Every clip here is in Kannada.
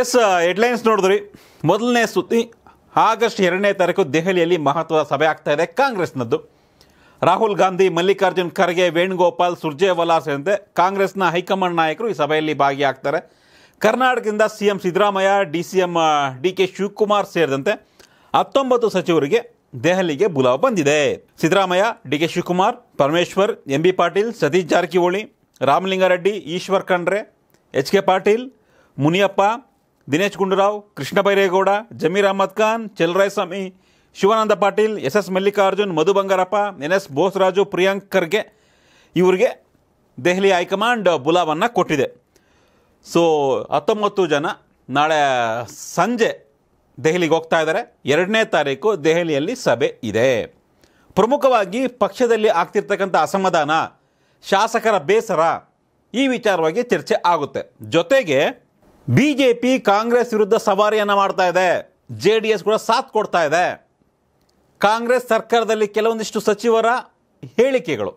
ಎಸ್ ಹೆಡ್ಲೈನ್ಸ್ ನೋಡಿದ್ರಿ ಮೊದಲನೇ ಸುದ್ದಿ ಆಗಸ್ಟ್ ಎರಡನೇ ತಾರೀಕು ದೆಹಲಿಯಲ್ಲಿ ಮಹತ್ವದ ಸಭೆ ಆಗ್ತಾ ಇದೆ ಕಾಂಗ್ರೆಸ್ನದ್ದು ರಾಹುಲ್ ಗಾಂಧಿ ಮಲ್ಲಿಕಾರ್ಜುನ್ ಖರ್ಗೆ ವೇಣುಗೋಪಾಲ್ ಸುರ್ಜೇವಾಲಾ ಸೇರಿದಂತೆ ಕಾಂಗ್ರೆಸ್ನ ಹೈಕಮಾಂಡ್ ನಾಯಕರು ಈ ಸಭೆಯಲ್ಲಿ ಭಾಗಿಯಾಗ್ತಾರೆ ಕರ್ನಾಟಕದಿಂದ C M Siddaramaiah D C M D K Shivakumar ಸೇರಿದಂತೆ ಹತ್ತೊಂಬತ್ತು ಸಚಿವರಿಗೆ ದೆಹಲಿಗೆ ಬುಲಾವ್ ಬಂದಿದೆ Siddaramaiah D K Shivakumar Parameshwar M B Patil Satish Jarkiholi Ramalinga Reddy Eshwar Khandre H K Patil Muniyappa Dinesh Gundu Rao Krishna Byre Gowda Zameer Ahmed Khan Chaluvarayaswamy Shivananda Patil S S Mallikarjun Madhu Bangarappa N S Bosaraju Priyank Kharge ಇವರಿಗೆ ದೆಹಲಿ ಹೈಕಮಾಂಡ್ ಬುಲಾವನ್ನು ಕೊಟ್ಟಿದೆ ಸೊ ಹತ್ತೊಂಬತ್ತು ಜನ ನಾಳೆ ಸಂಜೆ ದೆಹಲಿಗೆ ಹೋಗ್ತಾ ಇದ್ದಾರೆ ಎರಡನೇ ತಾರೀಕು ದೆಹಲಿಯಲ್ಲಿ ಸಭೆ ಇದೆ ಪ್ರಮುಖವಾಗಿ ಪಕ್ಷದಲ್ಲಿ ಆಗ್ತಿರ್ತಕ್ಕಂಥ ಅಸಮಾಧಾನ ಶಾಸಕರ ಬೇಸರ ಈ ವಿಚಾರವಾಗಿ ಚರ್ಚೆ ಆಗುತ್ತೆ ಜೊತೆಗೆ ಬಿ ಜೆ ಪಿ ಕಾಂಗ್ರೆಸ್ ವಿರುದ್ಧ ಸವಾರಿಯನ್ನು ಮಾಡ್ತಾ ಇದೆ ಜೆ ಡಿ ಎಸ್ ಕೂಡ ಸಾಥ್ ಕೊಡ್ತಾ ಇದೆ ಕಾಂಗ್ರೆಸ್ ಸರ್ಕಾರದಲ್ಲಿ ಕೆಲವೊಂದಿಷ್ಟು ಸಚಿವರ ಹೇಳಿಕೆಗಳು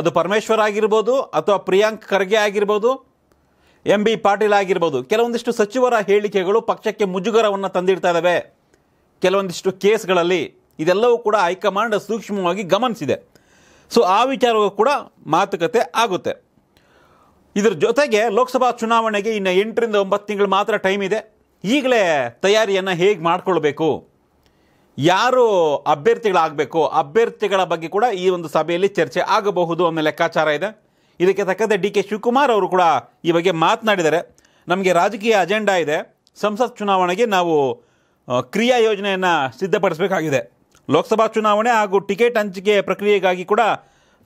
ಅದು ಪರಮೇಶ್ವರ್ ಆಗಿರ್ಬೋದು ಅಥವಾ ಪ್ರಿಯಾಂಕ್ ಖರ್ಗೆ ಆಗಿರ್ಬೋದು ಎಂ ಬಿ ಪಾಟೀಲ್ ಆಗಿರ್ಬೋದು ಕೆಲವೊಂದಿಷ್ಟು ಸಚಿವರ ಹೇಳಿಕೆಗಳು ಪಕ್ಷಕ್ಕೆ ಮುಜುಗರವನ್ನು ತಂದಿಡ್ತಾ ಇದ್ದಾವೆ ಕೆಲವೊಂದಿಷ್ಟು ಕೇಸ್ಗಳಲ್ಲಿ ಇದೆಲ್ಲವೂ ಕೂಡ ಹೈಕಮಾಂಡ್ ಸೂಕ್ಷ್ಮವಾಗಿ ಗಮನಿಸಿದೆ ಸೊ ಆ ವಿಚಾರವೂ ಕೂಡ ಮಾತುಕತೆ ಆಗುತ್ತೆ ಇದರ ಜೊತೆಗೆ ಲೋಕಸಭಾ ಚುನಾವಣೆಗೆ ಇನ್ನು ಎಂಟರಿಂದ ಒಂಬತ್ತು ತಿಂಗಳು ಮಾತ್ರ ಟೈಮ್ ಇದೆ ಈಗಲೇ ತಯಾರಿಯನ್ನು ಹೇಗೆ ಮಾಡಿಕೊಳ್ಬೇಕು ಯಾರು ಅಭ್ಯರ್ಥಿಗಳಾಗಬೇಕು ಅಭ್ಯರ್ಥಿಗಳ ಬಗ್ಗೆ ಕೂಡ ಈ ಒಂದು ಸಭೆಯಲ್ಲಿ ಚರ್ಚೆ ಆಗಬಹುದು ಅನ್ನೋ ಲೆಕ್ಕಾಚಾರ ಇದೆ ಇದಕ್ಕೆ ತಕ್ಕಂತೆ ಡಿ ಕೆ ಶಿವಕುಮಾರ್ ಅವರು ಕೂಡ ಈ ಬಗ್ಗೆ ಮಾತನಾಡಿದ್ದಾರೆ ನಮಗೆ ರಾಜಕೀಯ ಅಜೆಂಡಾ ಇದೆ ಸಂಸತ್ ಚುನಾವಣೆಗೆ ನಾವು ಕ್ರಿಯಾ ಯೋಜನೆಯನ್ನು ಸಿದ್ಧಪಡಿಸಬೇಕಾಗಿದೆ ಲೋಕಸಭಾ ಚುನಾವಣೆ ಹಾಗೂ ಟಿಕೆಟ್ ಹಂಚಿಕೆ ಪ್ರಕ್ರಿಯೆಗಾಗಿ ಕೂಡ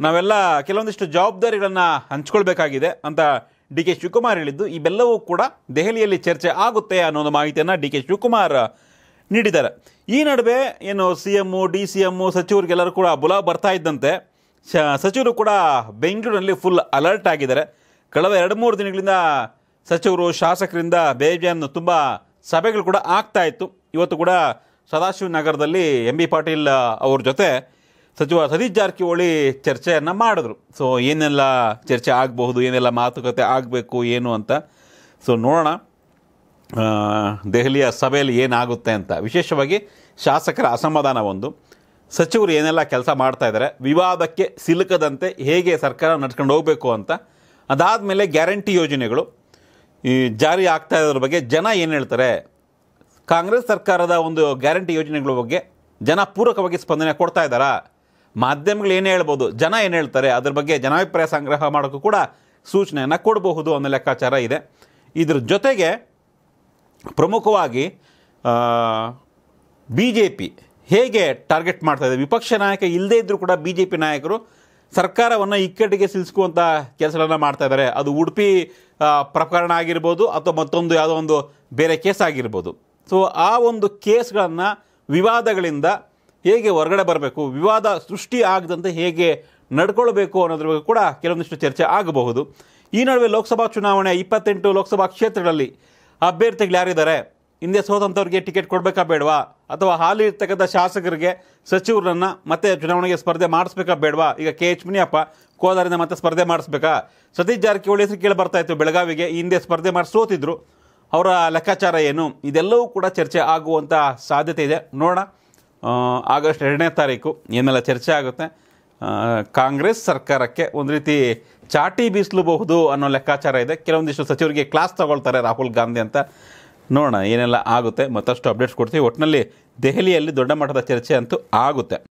ನಾವೆಲ್ಲ ಕೆಲವೊಂದಿಷ್ಟು ಜವಾಬ್ದಾರಿಗಳನ್ನು ಹಂಚ್ಕೊಳ್ಬೇಕಾಗಿದೆ ಅಂತ ಡಿ ಕೆ ಶಿವಕುಮಾರ್ ಹೇಳಿದ್ದು ಇವೆಲ್ಲವೂ ಕೂಡ ದೆಹಲಿಯಲ್ಲಿ ಚರ್ಚೆ ಆಗುತ್ತೆ ಅನ್ನೋ ಒಂದು ಮಾಹಿತಿಯನ್ನು ಡಿ ಕೆ ಶಿವಕುಮಾರ್ ನೀಡಿದ್ದಾರೆ ಈ ನಡುವೆ ಏನು C M D C M ಸಚಿವರಿಗೆಲ್ಲರೂ ಕೂಡ ಬುಲಾ ಬರ್ತಾ ಇದ್ದಂತೆ ಶ ಸಚಿವರು ಕೂಡ ಬೆಂಗಳೂರಿನಲ್ಲಿ ಫುಲ್ ಅಲರ್ಟ್ ಆಗಿದ್ದಾರೆ ಕಳೆದ ಎರಡು ಮೂರು ದಿನಗಳಿಂದ ಸಚಿವರು ಶಾಸಕರಿಂದ ಬೇಜಾನು ತುಂಬ ಸಭೆಗಳು ಕೂಡ ಆಗ್ತಾ ಇತ್ತು ಇವತ್ತು ಕೂಡ ಸದಾಶಿವ ನಗರದಲ್ಲಿ ಎಂ ಬಿ ಪಾಟೀಲ್ ಅವ್ರ ಜೊತೆ ಸಚಿವ ಸತೀಶ್ ಜಾರಕಿಹೊಳಿ ಚರ್ಚೆಯನ್ನು ಮಾಡಿದ್ರು ಸೊ ಏನೆಲ್ಲ ಚರ್ಚೆ ಆಗಬಹುದು ಏನೆಲ್ಲ ಮಾತುಕತೆ ಆಗಬೇಕು ಏನು ಅಂತ ಸೊ ನೋಡೋಣ ದೆಹಲಿಯ ಸಭೆಯಲ್ಲಿ ಏನಾಗುತ್ತೆ ಅಂತ ವಿಶೇಷವಾಗಿ ಶಾಸಕರ ಅಸಮಾಧಾನ ಒಂದು ಸಚಿವರು ಏನೆಲ್ಲ ಕೆಲಸ ಮಾಡ್ತಾಯಿದ್ದಾರೆ ವಿವಾದಕ್ಕೆ ಸಿಲುಕದಂತೆ ಹೇಗೆ ಸರ್ಕಾರ ನಡ್ಕೊಂಡು ಹೋಗಬೇಕು ಅಂತ ಅದಾದ ಮೇಲೆ ಗ್ಯಾರಂಟಿ ಯೋಜನೆಗಳು ಈ ಜಾರಿ ಆಗ್ತಾ ಇರೋದ್ರ ಬಗ್ಗೆ ಜನ ಏನು ಹೇಳ್ತಾರೆ ಕಾಂಗ್ರೆಸ್ ಸರ್ಕಾರದ ಒಂದು ಗ್ಯಾರಂಟಿ ಯೋಜನೆಗಳ ಬಗ್ಗೆ ಜನ ಪೂರಕವಾಗಿ ಸ್ಪಂದನೆ ಕೊಡ್ತಾ ಇದ್ದಾರಾ ಮಾಧ್ಯಮಗಳು ಏನು ಹೇಳ್ಬೋದು ಜನ ಏನು ಹೇಳ್ತಾರೆ ಅದ್ರ ಬಗ್ಗೆ ಜನಾಭಿಪ್ರಾಯ ಸಂಗ್ರಹ ಮಾಡೋಕ್ಕೂ ಕೂಡ ಸೂಚನೆಯನ್ನು ಕೊಡಬಹುದು ಅನ್ನೋ ಲೆಕ್ಕಾಚಾರ ಇದೆ ಇದ್ರ ಜೊತೆಗೆ ಪ್ರಮುಖವಾಗಿ ಬಿ ಜೆ ಪಿ ಹೇಗೆ ಟಾರ್ಗೆಟ್ ಮಾಡ್ತಾ ಇದೆ ವಿಪಕ್ಷ ನಾಯಕ ಇಲ್ಲದೇ ಇದ್ದರೂ ಕೂಡ ಬಿ ಜೆ ಪಿ ನಾಯಕರು ಸರ್ಕಾರವನ್ನು ಇಕ್ಕಟ್ಟಿಗೆ ಸಿಲ್ಸ್ಕುವಂಥ ಕೆಲಸಗಳನ್ನು ಮಾಡ್ತಾ ಇದ್ದಾರೆ ಅದು ಉಡುಪಿ ಪ್ರಕರಣ ಆಗಿರ್ಬೋದು ಅಥವಾ ಮತ್ತೊಂದು ಯಾವುದೋ ಒಂದು ಬೇರೆ ಕೇಸ್ ಆಗಿರ್ಬೋದು ಸೊ ಆ ಒಂದು ಕೇಸ್ಗಳನ್ನು ವಿವಾದಗಳಿಂದ ಹೇಗೆ ಹೊರಗಡೆ ಬರಬೇಕು ವಿವಾದ ಸೃಷ್ಟಿ ಆಗದಂತೆ ಹೇಗೆ ನಡ್ಕೊಳ್ಬೇಕು ಅನ್ನೋದ್ರ ಬಗ್ಗೆ ಕೂಡ ಕೆಲವೊಂದಿಷ್ಟು ಚರ್ಚೆ ಆಗಬಹುದು ಈ ನಡುವೆ ಲೋಕಸಭಾ ಚುನಾವಣೆ ಇಪ್ಪತ್ತೆಂಟು ಲೋಕಸಭಾ ಕ್ಷೇತ್ರಗಳಲ್ಲಿ ಅಭ್ಯರ್ಥಿಗಳು ಯಾರಿದ್ದಾರೆ ಹಿಂದೆ ಸೋತಂಥವ್ರಿಗೆ ಟಿಕೆಟ್ ಕೊಡಬೇಕಾ ಬೇಡವಾ ಅಥವಾ ಹಾಲಿ ಇರ್ತಕ್ಕಂಥ ಶಾಸಕರಿಗೆ ಸಚಿವರನ್ನು ಮತ್ತೆ ಚುನಾವಣೆಗೆ ಸ್ಪರ್ಧೆ ಮಾಡಿಸ್ಬೇಕಾ ಬೇಡವಾ ಈಗ ಕೆ ಎಚ್ ಮುನಿಯಪ್ಪ ಕೋಲಾರಿಂದ ಮತ್ತೆ ಸ್ಪರ್ಧೆ ಮಾಡಿಸ್ಬೇಕಾ ಸತೀಶ್ ಜಾರಕಿಹೊಳಿ ಹೆಸರು ಕೇಳಿ ಬರ್ತಾ ಇತ್ತು ಬೆಳಗಾವಿಗೆ ಹಿಂದೆ ಸ್ಪರ್ಧೆ ಮಾಡಿ ಸೋತಿದ್ರು ಅವರ ಲೆಕ್ಕಾಚಾರ ಏನು ಇದೆಲ್ಲವೂ ಕೂಡ ಚರ್ಚೆ ಆಗುವಂಥ ಸಾಧ್ಯತೆ ಇದೆ ನೋಡೋಣ ಆಗಸ್ಟ್ ಎರಡನೇ ತಾರೀಕು ಏನೆಲ್ಲ ಚರ್ಚೆ ಆಗುತ್ತೆ ಕಾಂಗ್ರೆಸ್ ಸರ್ಕಾರಕ್ಕೆ ಒಂದು ರೀತಿ ಚಾಟಿ ಬೀಸಲುಬಹುದು ಅನ್ನೋ ಲೆಕ್ಕಾಚಾರ ಇದೆ ಕೆಲವೊಂದಿಷ್ಟು ಸಚಿವರಿಗೆ ಕ್ಲಾಸ್ ತಗೊಳ್ತಾರೆ ರಾಹುಲ್ ಗಾಂಧಿ ಅಂತ ನೋಡೋಣ ಏನೆಲ್ಲ ಆಗುತ್ತೆ ಮತ್ತಷ್ಟು ಅಪ್ಡೇಟ್ಸ್ ಕೊಡ್ತೀವಿ ಒಟ್ಟಿನಲ್ಲಿ ದೆಹಲಿಯಲ್ಲಿ ದೊಡ್ಡ ಮಟ್ಟದ ಚರ್ಚೆ ಅಂತೂ ಆಗುತ್ತೆ